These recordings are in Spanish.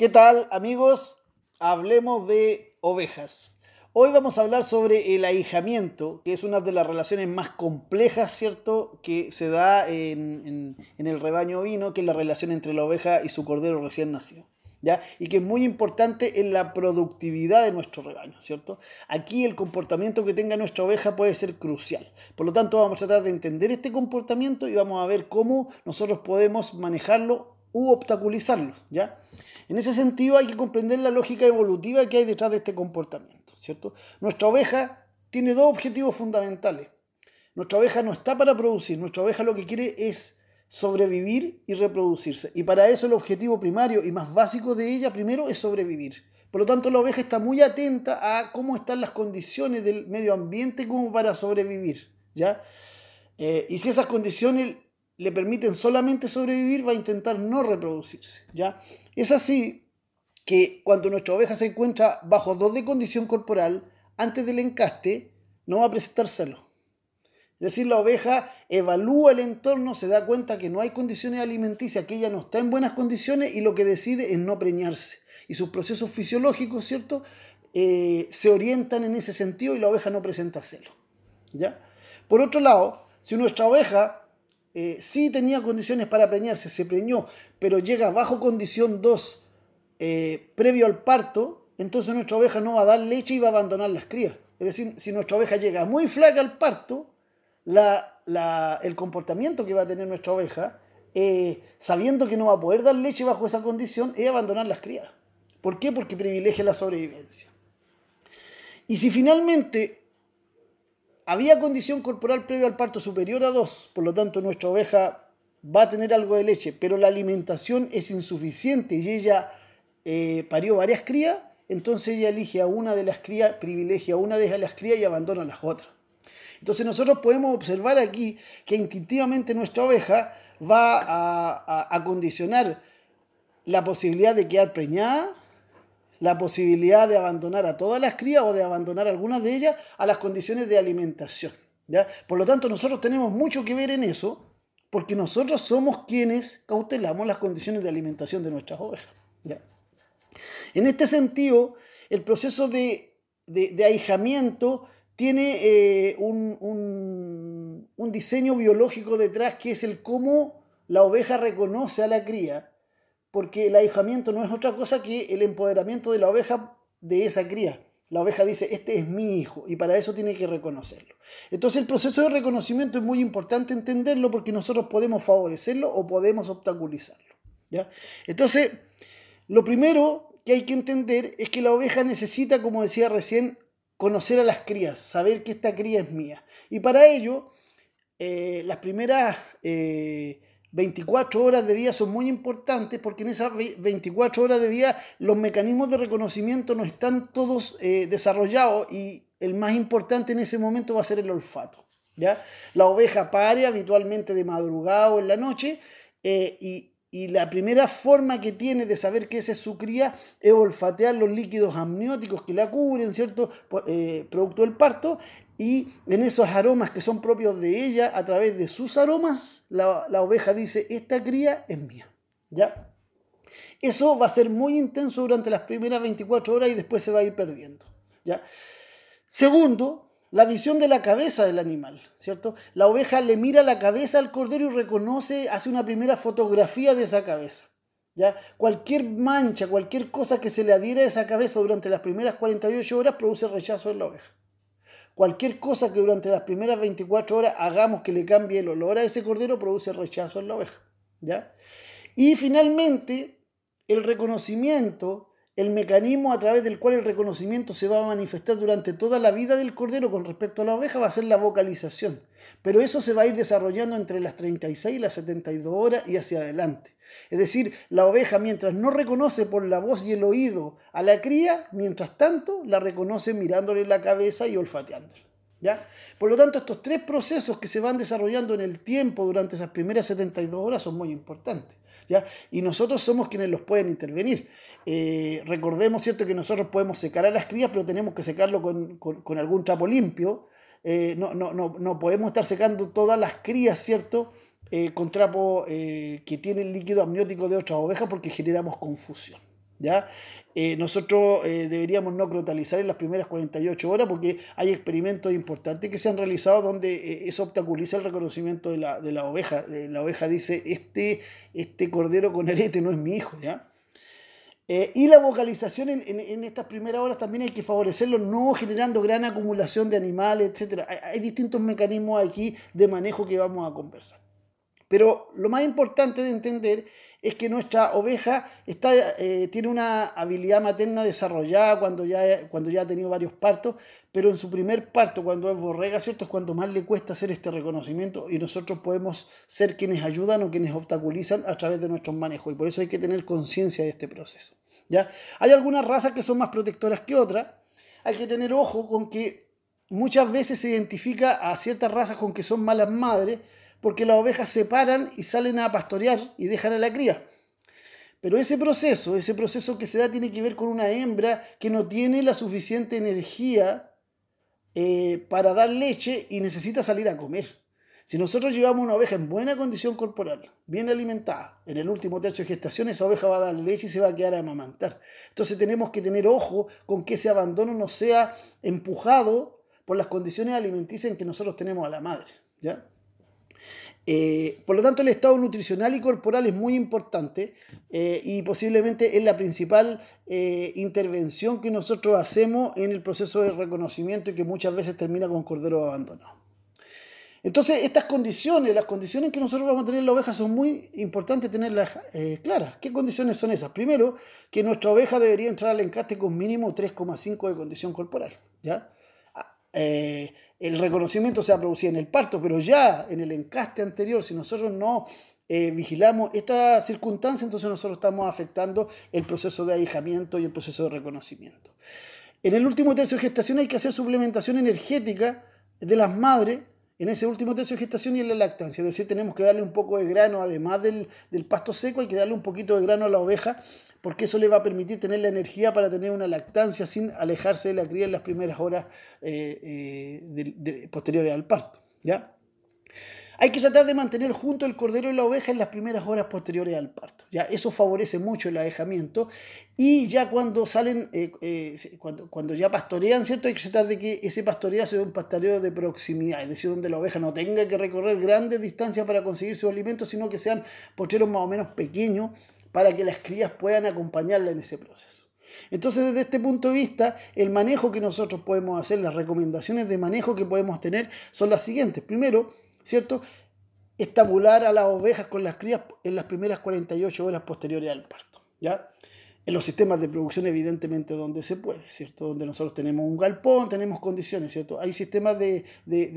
¿Qué tal amigos? Hablemos de ovejas. Hoy vamos a hablar sobre el ahijamiento, que es una de las relaciones más complejas, ¿cierto?, que se da en, el rebaño vino, que es la relación entre la oveja y su cordero recién nacido. ¿Ya? Y que es muy importante en la productividad de nuestro rebaño, ¿cierto? Aquí el comportamiento que tenga nuestra oveja puede ser crucial. Por lo tanto, vamos a tratar de entender este comportamiento y vamos a ver cómo nosotros podemos manejarlo u obstaculizarlo, ¿ya? En ese sentido hay que comprender la lógica evolutiva que hay detrás de este comportamiento, ¿cierto? Nuestra oveja tiene dos objetivos fundamentales. Nuestra oveja no está para producir, nuestra oveja lo que quiere es sobrevivir y reproducirse. Y para eso el objetivo primario y más básico de ella primero es sobrevivir. Por lo tanto, la oveja está muy atenta a cómo están las condiciones del medio ambiente como para sobrevivir. ¿ya? Eh, y si esas condiciones le permiten solamente sobrevivir, va a intentar no reproducirse. ¿ya? Es así que cuando nuestra oveja se encuentra bajo dos de condición corporal, antes del encaste, no va a presentárselo. Es decir, la oveja evalúa el entorno, se da cuenta que no hay condiciones alimenticias, que ella no está en buenas condiciones y lo que decide es no preñarse. Y sus procesos fisiológicos, ¿cierto? Eh, se orientan en ese sentido y la oveja no presenta celo. ¿ya? Por otro lado, si nuestra oveja si eh, sí tenía condiciones para preñarse, se preñó, pero llega bajo condición 2 eh, previo al parto, entonces nuestra oveja no va a dar leche y va a abandonar las crías. Es decir, si nuestra oveja llega muy flaca al parto, la, el comportamiento que va a tener nuestra oveja, eh, sabiendo que no va a poder dar leche bajo esa condición, es abandonar las crías. ¿Por qué? Porque privilegia la sobrevivencia. Y si finalmente había condición corporal previo al parto superior a 2, por lo tanto nuestra oveja va a tener algo de leche, pero la alimentación es insuficiente y ella eh, parió varias crías, entonces ella elige a una de las crías, privilegia a una de las crías y abandona las otras. Entonces nosotros podemos observar aquí que instintivamente nuestra oveja va a, a condicionar la posibilidad de quedar preñada la posibilidad de abandonar a todas las crías o de abandonar algunas de ellas a las condiciones de alimentación. ¿ya? Por lo tanto, nosotros tenemos mucho que ver en eso porque nosotros somos quienes cautelamos las condiciones de alimentación de nuestras ovejas. En este sentido, el proceso de, ahijamiento tiene eh, un diseño biológico detrás que es el cómo la oveja reconoce a la cría porque el ahijamiento no es otra cosa que el empoderamiento de la oveja de esa cría. La oveja dice, este es mi hijo y para eso tiene que reconocerlo. Entonces el proceso de reconocimiento es muy importante entenderlo porque nosotros podemos favorecerlo o podemos obstaculizarlo. ¿ya? Entonces, lo primero que hay que entender es que la oveja necesita, como decía recién, conocer a las crías, saber que esta cría es mía. Y para ello, eh, las primeras... Eh, 24 horas de vida son muy importantes porque en esas 24 horas de vida los mecanismos de reconocimiento no están todos eh, desarrollados y el más importante en ese momento va a ser el olfato. ¿ya? La oveja pare habitualmente de madrugada o en la noche eh, y y la primera forma que tiene de saber que esa es su cría es olfatear los líquidos amnióticos que la cubren, ¿cierto? Eh, producto del parto. Y en esos aromas que son propios de ella, a través de sus aromas, la, la oveja dice, esta cría es mía. ¿Ya? Eso va a ser muy intenso durante las primeras 24 horas y después se va a ir perdiendo. ¿Ya? Segundo, la visión de la cabeza del animal, ¿cierto? La oveja le mira la cabeza al cordero y reconoce, hace una primera fotografía de esa cabeza. ¿ya? Cualquier mancha, cualquier cosa que se le adhiera a esa cabeza durante las primeras 48 horas produce rechazo en la oveja. Cualquier cosa que durante las primeras 24 horas hagamos que le cambie el olor a ese cordero produce rechazo en la oveja. ¿ya? Y finalmente, el reconocimiento el mecanismo a través del cual el reconocimiento se va a manifestar durante toda la vida del cordero con respecto a la oveja va a ser la vocalización. Pero eso se va a ir desarrollando entre las 36 y las 72 horas y hacia adelante. Es decir, la oveja mientras no reconoce por la voz y el oído a la cría, mientras tanto la reconoce mirándole la cabeza y olfateándola. Por lo tanto, estos tres procesos que se van desarrollando en el tiempo durante esas primeras 72 horas son muy importantes. ¿ya? Y nosotros somos quienes los pueden intervenir. Eh, recordemos, ¿cierto?, que nosotros podemos secar a las crías, pero tenemos que secarlo con, algún trapo limpio. Eh, no, podemos estar secando todas las crías, ¿cierto?, eh, con trapo que tiene el líquido amniótico de otras ovejas porque generamos confusión. ¿Ya? Eh, nosotros eh, deberíamos no crotalizar en las primeras 48 horas porque hay experimentos importantes que se han realizado donde eh, eso obstaculiza el reconocimiento de la, de la oveja. la oveja dice, este, este cordero con arete no es mi hijo. ¿ya? y la vocalización en, estas primeras horas también hay que favorecerlo, no generando gran acumulación de animales, etc. hay distintos mecanismos aquí de manejo que vamos a conversar. Pero lo más importante de entender es que nuestra oveja está, eh, tiene una habilidad materna desarrollada cuando ya, cuando ya ha tenido varios partos, pero en su primer parto, cuando es borrega, ¿cierto? Es cuando más le cuesta hacer este reconocimiento y nosotros podemos ser quienes ayudan o quienes obstaculizan a través de nuestros manejo y por eso hay que tener conciencia de este proceso. ¿ya? Hay algunas razas que son más protectoras que otras, hay que tener ojo con que muchas veces se identifica a ciertas razas con que son malas madres, porque las ovejas se paran y salen a pastorear y dejan a la cría. Pero ese proceso, ese proceso que se da tiene que ver con una hembra que no tiene la suficiente energía eh, para dar leche y necesita salir a comer. Si nosotros llevamos una oveja en buena condición corporal, bien alimentada, en el último tercio de gestación, esa oveja va a dar leche y se va a quedar a amamantar. Entonces tenemos que tener ojo con que ese abandono no sea empujado por las condiciones alimenticias en que nosotros tenemos a la madre. ¿ya? Eh, por lo tanto, el estado nutricional y corporal es muy importante eh, y posiblemente es la principal eh, intervención que nosotros hacemos en el proceso de reconocimiento y que muchas veces termina con cordero abandonado. Entonces, estas condiciones, las condiciones que nosotros vamos a tener en la oveja son muy importantes tenerlas claras. ¿Qué condiciones son esas? Primero, que nuestra oveja debería entrar al encaste con mínimo 3,5 de condición corporal. ¿ya? Ah, el reconocimiento se ha producido en el parto, pero ya en el encaste anterior, si nosotros no eh, vigilamos esta circunstancia, entonces nosotros estamos afectando el proceso de alejamiento y el proceso de reconocimiento. En el último tercio de gestación hay que hacer suplementación energética de las madres en ese último tercio de gestación y en la lactancia. Es decir, tenemos que darle un poco de grano, además del, pasto seco, hay que darle un poquito de grano a la oveja, porque eso le va a permitir tener la energía para tener una lactancia sin alejarse de la cría en las primeras horas eh, eh, posteriores al parto. ¿ya? Hay que tratar de mantener junto el cordero y la oveja en las primeras horas posteriores al parto. Ya, eso favorece mucho el alejamiento. Y ya cuando salen, eh, eh, cuando, ya pastorean, ¿cierto? Hay que tratar de que ese pastoreo sea un pastoreo de proximidad, es decir, donde la oveja no tenga que recorrer grandes distancias para conseguir su alimento, sino que sean pocheros más o menos pequeños para que las crías puedan acompañarla en ese proceso. Entonces, desde este punto de vista, el manejo que nosotros podemos hacer, las recomendaciones de manejo que podemos tener son las siguientes. Primero, ¿cierto? Estabular a las ovejas con las crías en las primeras 48 horas posteriores al parto, ¿ya? En los sistemas de producción, evidentemente, donde se puede, ¿cierto? Donde nosotros tenemos un galpón, tenemos condiciones, ¿cierto? Hay sistemas de,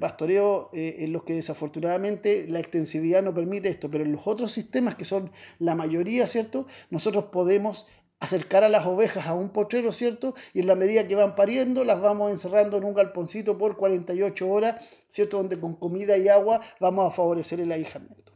pastoreo eh, en los que desafortunadamente la extensividad no permite esto, pero en los otros sistemas, que son la mayoría, ¿cierto? Nosotros podemos acercar a las ovejas a un potrero, ¿cierto? Y en la medida que van pariendo, las vamos encerrando en un galponcito por 48 horas, ¿cierto? Donde con comida y agua vamos a favorecer el ahijamiento.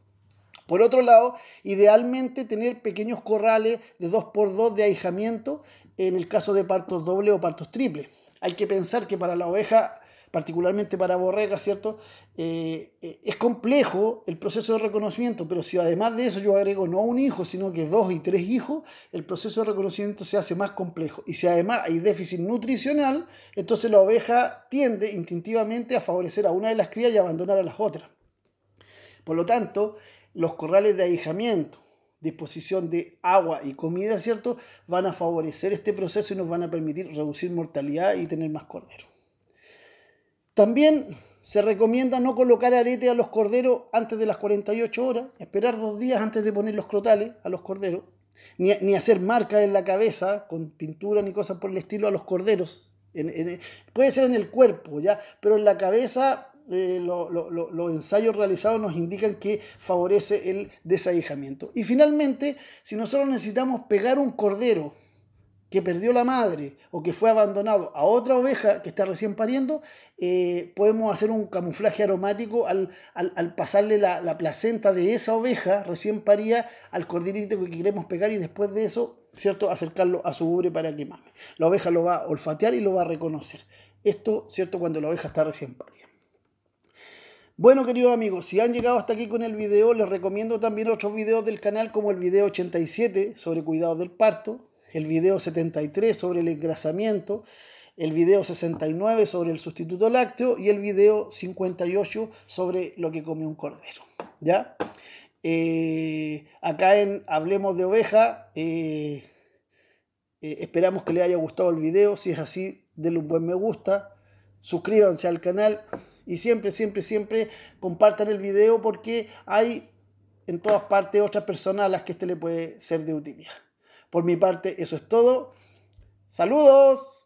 Por otro lado, idealmente tener pequeños corrales de 2x2 de ahijamiento en el caso de partos doble o partos triples. Hay que pensar que para la oveja particularmente para borregas, ¿cierto? Eh, eh, es complejo el proceso de reconocimiento, pero si además de eso yo agrego no un hijo, sino que dos y tres hijos, el proceso de reconocimiento se hace más complejo. Y si además hay déficit nutricional, entonces la oveja tiende instintivamente a favorecer a una de las crías y abandonar a las otras. Por lo tanto, los corrales de ahijamiento, disposición de agua y comida, ¿cierto? Van a favorecer este proceso y nos van a permitir reducir mortalidad y tener más corderos. También se recomienda no colocar arete a los corderos antes de las 48 horas, esperar dos días antes de poner los crotales a los corderos, ni, hacer marcas en la cabeza con pintura ni cosas por el estilo a los corderos. puede ser en el cuerpo, ¿ya? Pero en la cabeza eh, los ensayos realizados nos indican que favorece el desahijamiento. Y finalmente, si nosotros necesitamos pegar un cordero que perdió la madre o que fue abandonado a otra oveja que está recién pariendo, eh, podemos hacer un camuflaje aromático al, pasarle la, placenta de esa oveja recién parida al cordilito que queremos pegar y después de eso, ¿cierto?, acercarlo a su ubre para que mame. La oveja lo va a olfatear y lo va a reconocer. Esto, ¿cierto?, cuando la oveja está recién parida. Bueno, queridos amigos, si han llegado hasta aquí con el video, les recomiendo también otros videos del canal como el video 87 sobre cuidado del parto, el video 73 sobre el engrasamiento, el video 69 sobre el sustituto lácteo y el video 58 sobre lo que come un cordero. ¿Ya? Eh, acá en Hablemos de Oveja, eh, eh, esperamos que les haya gustado el video. Si es así, denle un buen me gusta, suscríbanse al canal y siempre, siempre, siempre compartan el video porque hay en todas partes otras personas a las que este le puede ser de utilidad. Por mi parte, eso es todo. Saludos.